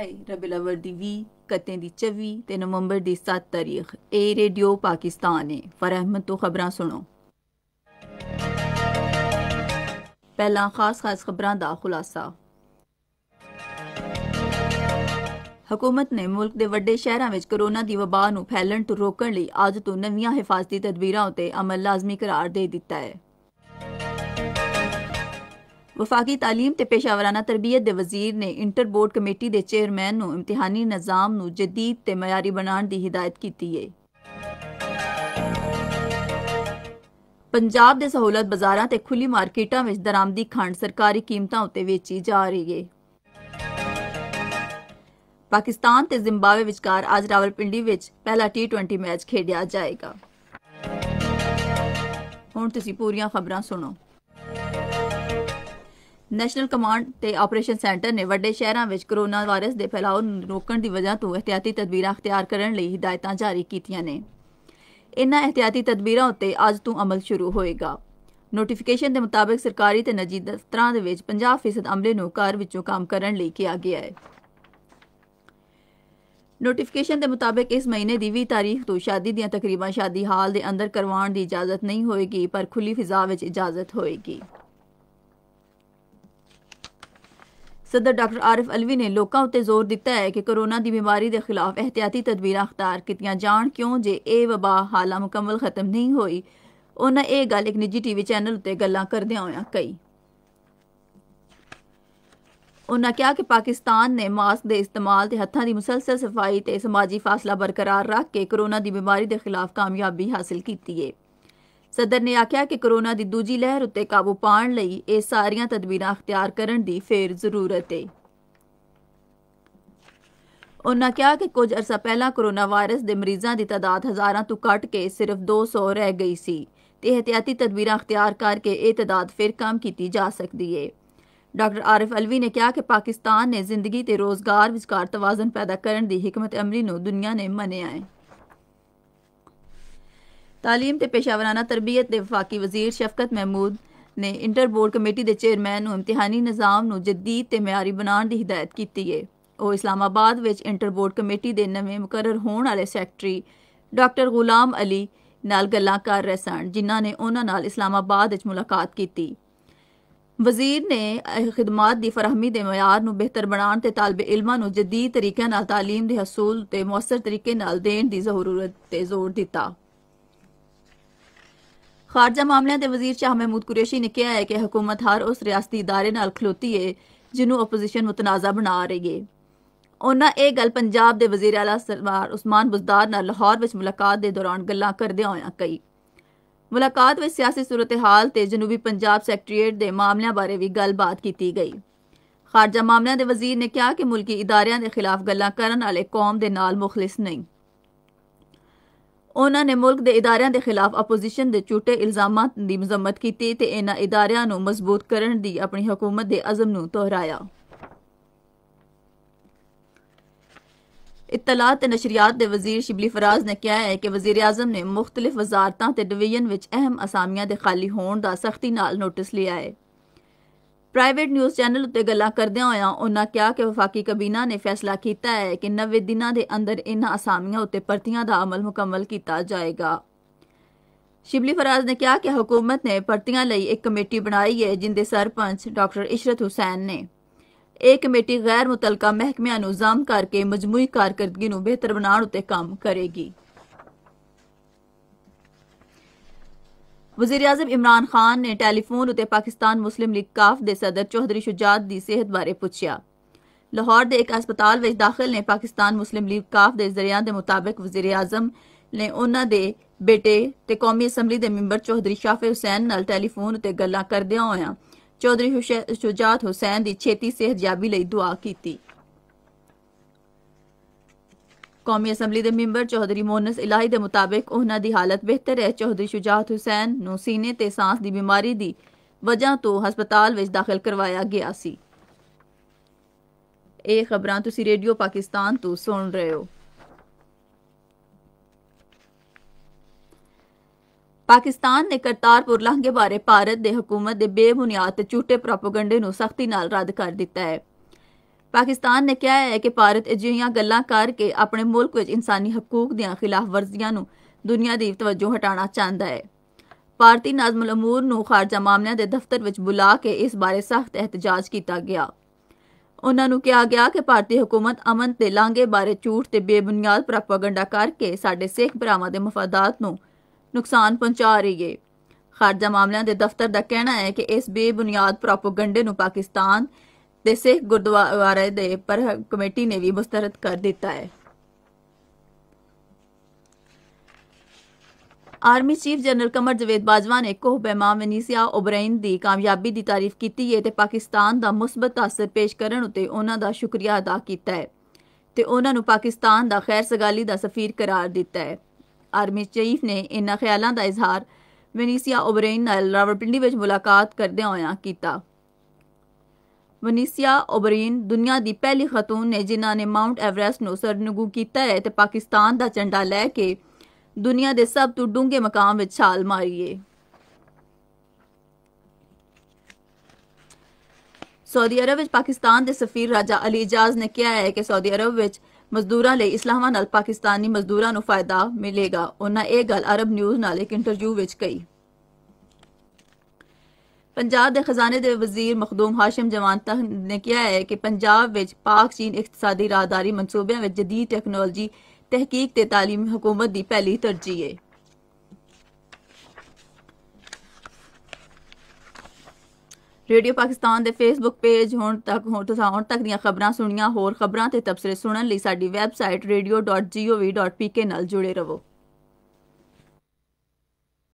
ਆਏ ਰਬੀਲ ਦੀ 20 ਕਤੇ ਦੀ 24 ਤੇ ਨਵੰਬਰ ਦੀ 7 ਤਾਰੀਖ ਇਹ ਰੇਡੀਓ ਪਾਕਿਸਤਾਨ ਹੈ ਫਰਹਮਤ ਤੋਂ ਖਬਰਾਂ ਸੁਣੋ ਪਹਿਲਾਂ ਖਾਸ ਖਾਸ ਖਬਰਾਂ ਦਾ ਖੁਲਾਸਾ ਹਕੂਮਤ ਨੇ ਮੁਲਕ ਦੇ ਵੱਡੇ ਸ਼ਹਿਰਾਂ ਵਿੱਚ ਕਰੋਨਾ ਦੀ ਵਬਾਹ ਨੂੰ ਫੈਲਣ ਤੋਂ ਰੋਕਣ ਲਈ ਅੱਜ ਤੋਂ ਨਵੀਆਂ ਹਿਫਾਜ਼ਤੀ ਤਦਬੀਰਾਂ ਉਤੇ ਅਮਲ ਲਾਜ਼ਮੀ ਕਰਾਰ ਦੇ ਦਿੱਤਾ ਹੈ ਵਫਾਕੀ تعلیم ਤੇ ਪੇਸ਼ਾਵਰਾਨਾ ਤਰਬੀਅਤ ਦੇ ਵਜ਼ੀਰ ਨੇ ਇੰਟਰ ਬੋਰਡ ਕਮੇਟੀ ਦੇ ਚੇਅਰਮੈਨ ਨੂੰ ਇਮਤਿਹਾਨੀ ਨਿਜ਼ਾਮ ਨੂੰ ਜਦੀਦ ਤੇ ਮਿਆਰੀ ਬਣਾਉਣ ਦੀ ਹਿਦਾਇਤ ਕੀਤੀ ਹੈ ਪੰਜਾਬ ਦੇ ਸਹੂਲਤ ਬਾਜ਼ਾਰਾਂ ਤੇ ਖੁੱਲੀ ਮਾਰਕੀਟਾਂ ਵਿੱਚ ਦਰਾਮਦੀ ਖੰਡ ਸਰਕਾਰੀ ਕੀਮਤਾਂ ਉੱਤੇ ਵੇਚੀ ਜਾ ਰਹੀ ਹੈ ਪਾਕਿਸਤਾਨ ਤੇ ਜ਼ਿੰਬਾਬਵੇ ਵਿਚਕਾਰ ਅੱਜ ਰਾਵਲਪਿੰਡੀ ਵਿੱਚ ਪਹਿਲਾ T20 ਮੈਚ ਖੇਡਿਆ ਜਾਏਗਾ ਹੁਣ ਤੁਸੀਂ ਪੂਰੀਆਂ ਖਬਰਾਂ ਸੁਣੋ ਨੈਸ਼ਨਲ ਕਮਾਂਡ ਤੇ ਆਪਰੇਸ਼ਨ ਸੈਂਟਰ ਨੇ ਵੱਡੇ ਸ਼ਹਿਰਾਂ ਵਿੱਚ ਕੋਰੋਨਾ ਵਾਇਰਸ ਦੇ ਫੈਲਾਅ ਨੂੰ ਰੋਕਣ ਦੀ ਵਜ੍ਹਾ ਤੋਂ احتیاطی ਤਦਬੀਰਾਂ ਅਖਤਿਆਰ ਕਰਨ ਲਈ ਹਦਾਇਤਾਂ ਜਾਰੀ ਕੀਤੀਆਂ ਨੇ ਇਨ੍ਹਾਂ احتیاطی ਤਦਬੀਰਾਂ ਉੱਤੇ ਅੱਜ ਤੋਂ ਅਮਲ ਸ਼ੁਰੂ ਹੋਏਗਾ ਨੋਟੀਫਿਕੇਸ਼ਨ ਦੇ ਮੁਤਾਬਕ ਸਰਕਾਰੀ ਤੇ ਨਜੀਦ ਦਫ਼ਤਰਾਂ ਦੇ ਵਿੱਚ 50% ਅਮਲੇ ਨੂੰ ਘਰ ਵਿੱਚੋਂ ਕੰਮ ਕਰਨ ਲਈ ਕਿਹਾ ਗਿਆ ਹੈ ਨੋਟੀਫਿਕੇਸ਼ਨ ਦੇ ਮੁਤਾਬਕ ਇਸ ਮਹੀਨੇ ਦੀ 20 ਤਾਰੀਖ ਤੋਂ ਸ਼ਾਦੀ ਦੀਆਂ ਤਕਰੀਬਾਂ ਸ਼ਾਦੀ ਹਾਲ ਦੇ ਅੰਦਰ ਕਰਵਾਉਣ ਦੀ ਇਜਾਜ਼ਤ ਨਹੀਂ ਹੋਏਗੀ ਪਰ ਖੁੱਲੀ ਫਿਜ਼ਾ ਵਿੱਚ ਇਜਾਜ਼ਤ ਹੋਏਗੀ सदर डॉक्टर आरिफ अलवी ने लोगों उत्ते जोर दिता है कि कोरोना की बीमारी के खिलाफ एहतियाती तदबीर अख्तार की जान क्यों जे ए वबा हाल मुकम्मल खत्म नहीं हुई उन्होंने ये गल एक निजी टीवी चैनल उत्ते गल करद हो उन्होंने कहा कि पाकिस्तान ने मास्क के इस्तेमाल हथा की मुसलसल सफाई समाजी फासला बरकरार रख के कोरोना की बीमारी के खिलाफ कामयाबी हासिल की है ਸਦਰ ਨੇ ਆਖਿਆ ਕਿ ਕਰੋਨਾ ਦੀ ਦੂਜੀ ਲਹਿਰ ਉੱਤੇ ਕਾਬੂ ਪਾਉਣ ਲਈ ਇਹ ਸਾਰੀਆਂ ਤਦਬੀਰਾਂ ਅਖਤਿਆਰ ਕਰਨ ਦੀ ਫੇਰ ਜ਼ਰੂਰਤ ਹੈ ਉਹਨਾਂ ਕਿਹਾ ਕਿ ਕੁਝ ਅਰਸਾ ਪਹਿਲਾਂ ਕੋਰੋਨਾ ਵਾਇਰਸ ਦੇ ਮਰੀਜ਼ਾਂ ਦੀ ਤਦਾਦ ਹਜ਼ਾਰਾਂ ਤੋਂ ਘਟ ਕੇ ਸਿਰਫ 200 ਰਹਿ ਗਈ ਸੀ ਤੇ ਇhtiyati ਤਦਬੀਰਾਂ ਅਖਤਿਆਰ ਕਰਕੇ ਇਹ ਤਦਾਦ ਫਿਰ ਕਮ ਕੀਤੀ ਜਾ ਸਕਦੀ ਹੈ ਡਾਕਟਰ ਆਰਿਫ ਅਲਵੀ ਨੇ ਕਿਹਾ ਕਿ ਪਾਕਿਸਤਾਨ ਨੇ ਜ਼ਿੰਦਗੀ ਤੇ ਰੋਜ਼ਗਾਰ ਵਿਚਕਾਰ ਤਵਾਜ਼ਨ ਪੈਦਾ ਕਰਨ ਦੀ ਹਕਮਤ ਅਮਲੀ ਨੂੰ ਦੁਨੀਆ ਨੇ ਮੰਨਿਆ ਹੈ तालीम ते पेशावराना तरबियत दे वफाकी वजीर शफकत महमूद ने इंटर बोर्ड कमेटी दे चेयरमैन नु इम्तिहानी निजाम नु जदीद ते मयारी बनाण दी हिदायत कीती है ओ इस्लामाबाद विच इंटर बोर्ड कमेटी दे नवे मुकरर होण वाले सेक्रेटरी डॉक्टर गुलाम अली नाल गल्लां कर रहे सन जिन्हां ने उन्हां नाल इस्लामाबाद विच मुलाकात कीती वजीर ने खिदमात की फरहमी के मयार बेहतर बनाने से तलब इलमान जदीद तरीक़ तालीम के हसूल के मौसर तरीके देने की जरूरत पर जोर दिता खारजा मामलों के वजीर शाह महमूद कुरैशी ने कहा है कि हुकूमत हर उस रियासती इदारे खलोती है जिन्होंने ओपोजिशन मुतनाज़ा बना रही है उन्होंने यह गल पंजाब के वजीर अला सरदार उस्मान बुजदार न लाहौर में मुलाकात के दौरान गल् करद होया कई मुलाकात में सियासी सूरत हाल से जनूबी पंजाब सैकटरीएट के मामलों बारे भी गलबात की गई खारजा मामलों के वजीर ने कहा कि मुल्की इदारे के खिलाफ गल कौम के नाल मुखलिस नहीं उन्होंने मुल्क के इदारों के खिलाफ अपोजिशन के झूठे इल्जाम की मजम्मत की इन इदारों मजबूत करने की अपनी हुकूमत के अजम दोहराया इतलात नशरियात के वजीर शिबली फराज ने कहा है कि वजीर अजम ने मुख्तलिफ वजारतों के डिवीजन अहम असामिया के खाली होने का सख्ती नोटिस लिया है ਪ੍ਰਾਈਵੇਟ ਨਿਊਜ਼ ਚੈਨਲ ਉੱਤੇ ਗੱਲਾਂ ਕਰਦਿਆਂ ਹੋਇਆਂ ਉਹਨਾਂ ਕਿਹਾ ਕਿ ਵਫਾਕੀ ਕਬੀਨਾ ਨੇ ਫੈਸਲਾ ਕੀਤਾ ਹੈ ਕਿ 90 ਦਿਨਾਂ ਦੇ ਅੰਦਰ ਇਨ੍ਹਾਂ ਅਸਾਮੀਆਂ ਉੱਤੇ ਭਰਤੀਆਂ ਦਾ ਅਮਲ ਮੁਕੰਮਲ ਕੀਤਾ ਜਾਏਗਾ शिबली फराज ने कहा कि हुकूमत ने भर्तियां ਲਈ एक कमेटी बनाई है जिंदे सरपंच डॉक्टर इशरत हुसैन ने ਇਹ ਕਮੇਟੀ ਗੈਰ ਮੁਤਲਕਾ ਮਹਿਕਮਿਆਂ ਨੂੰ ਜ਼ਾਮ ਕਰਕੇ ਮਜਮੂਈ ਕਾਰਕਰਦਗੀ ਨੂੰ ਬਿਹਤਰ ਬਣਾਉਣ ਉਤੇ ਕੰਮ ਕਰੇਗੀ वजीर अजम इमरान खान ने टेलीफोन उत्ते पाकिस्तान मुस्लिम लीग काफ के सदर चौधरी शुजात की सेहत बारे पुछया लाहौर के एक अस्पताल में दाखिल ने पाकिस्तान मुस्लिम लीग काफ के जरिया के मुताबिक वजीर आजम ने उन्होंने बेटे ते कौमी असम्बली के मैंबर चौधरी शाफे हुसैन न टेलीफोन उत्ते गल करद चौधरी शुजात हुसैन की छेती सेहतयाबी दुआ की थी। कौमी असम्बली के मैंबर चौधरी मोनस इलाही के मुताबिक उन्होंने हालत बेहतर है चौधरी शुजात हुसैन न सीने ते सांस की बीमारी की वजह तो हस्पताल विच दाखिल करवाया गया सी ए खबर तुसी रेडियो पाकिस्तान तो सुन रहे हो पाकिस्तान ने करतारपुर लांघे बारे भारत के हुकूमत के बेबुनियाद झूठे प्रोपोगंडे सख्ती रद्द कर दिता है ਪਾਕਿਸਤਾਨ ਨੇ ਕਿਹਾ ਹੈ ਕਿ ਭਾਰਤ ਅਜਿਹੀਆਂ ਗੱਲਾਂ ਕਰਕੇ ਆਪਣੇ ਮੁਲਕ ਵਿੱਚ ਇਨਸਾਨੀ ਹਕੂਕ ਦੀਆਂ ਖਿਲਾਫ ਵਰਜ਼ੀਆਂ ਨੂੰ ਦੁਨੀਆ ਦੀ ਤਵੱਜੋ ਹਟਾਉਣਾ ਚਾਹੁੰਦਾ ਹੈ ਭਾਰਤੀ ਨਾਜ਼ਮੁਲ ਅਮੂਰ ਨੂੰ ਖਾਰਜਾ ਮਾਮਲਿਆਂ ਦੇ ਦਫ਼ਤਰ ਵਿੱਚ ਬੁਲਾ ਕੇ ਇਸ ਬਾਰੇ ਸਖਤ ਇhtਜਾਜ ਕੀਤਾ ਗਿਆ ਉਹਨਾਂ ਨੂੰ ਕਿਹਾ ਗਿਆ ਕਿ ਭਾਰਤੀ ਹਕੂਮਤ ਅਮਨ ਤੇ ਲਾਂਗੇ ਬਾਰੇ ਝੂਠ ਤੇ ਬੇਬੁਨਿਆਦ ਪ੍ਰੋਪਾਗੈਂਡਾ ਕਰਕੇ ਸਾਡੇ ਸਿੱਖ ਭਰਾਵਾਂ ਦੇ ਮਫਾਦਾਤ ਨੂੰ ਨੁਕਸਾਨ ਪਹੁੰਚਾ ਰਹੀ ਹੈ ਖਾਰਜਾ ਮਾਮਲਿਆਂ ਦੇ ਦਫ਼ਤਰ ਦਾ ਕਹਿਣਾ ਹੈ ਕਿ ਇਸ ਬੇਬੁਨਿਆਦ ਪ੍ਰੋਪਾਗੈਂਡੇ ਨੂੰ ਪਾਕਿਸਤਾਨ ਤੇ ਸਿੱਖ ਗੁਰਦੁਆਰੇ ਦੇ ਪਰ ਕਮੇਟੀ ਨੇ ਵੀ ਮੁਸਤਰਦ ਕਰ ਦਿੱਤਾ ਹੈ army chief general Qamar Javed Bajwa ਨੇ ਕੋਹ ਬੈਮਾ ਵਨੀਸੀਆ ਓਬਰੇਨ ਦੀ ਕਾਮਯਾਬੀ ਦੀ ਤਾਰੀਫ ਕੀਤੀ ਹੈ ਤੇ ਪਾਕਿਸਤਾਨ ਦਾ ਮੁਸਬਤ ਅਸਰ ਪੇਸ਼ ਕਰਨ ਉਤੇ ਉਹਨਾਂ ਦਾ ਸ਼ੁਕਰੀਆ ਅਦਾ ਕੀਤਾ ਹੈ ਤੇ ਉਹਨਾਂ ਨੂੰ ਪਾਕਿਸਤਾਨ ਦਾ ਖੈਰ ਸਗਾਲੀ ਦਾ ਸਫੀਰ ਕਰਾਰ ਦਿੱਤਾ ਹੈ ਆਰਮੀ ਚੀਫ ਨੇ ਇਨ੍ਹਾਂ ਖਿਆਲਾਂ ਦਾ ਇਜ਼ਹਾਰ ਵੈਨੀਸੀਆ ਓਬਰੇਨ ਨਾਲ ਰਾਵਲਪਿੰਡੀ ਵਿੱਚ ਮੁਲਾਕਾਤ ਕਰਦਿਆਂ ਹੋਇਆਂ ਕੀਤਾ वनीसिया ओबरीन दुनिया की पहली खतून ने ने माउंट एवरेस्ट नरनगू किया है तो पाकिस्तान का झंडा लैके दुनिया के सब तो डूगे मकाम छाल मारी सऊदी अरब पाकिस्तान के सफीर राजा अली इजाज ने कहा है कि सऊदी अरब मजदूर इस्लामा पाकिस्तानी मजदूर फायदा मिलेगा उन्होंने यह गल अरब न्यूज़ न एक इंटरव्यू कही पंजाब के खजाने के वजीर मखदूम हाशिम जवानत ने कहा है कि पंजाब पाक चीन इकतसादी राहदारी मनसूबे में जदीद टैक्नोलॉजी तहकीक तालीम हुकूमत की पहली तरजीह है रेडियो पाकिस्तान के फेसबुक पेज हूँ तक हूँ हूँ तक दबर सुनिया होर खबर तबसरे सुनने website radio dot G O V dot P K जुड़े रहो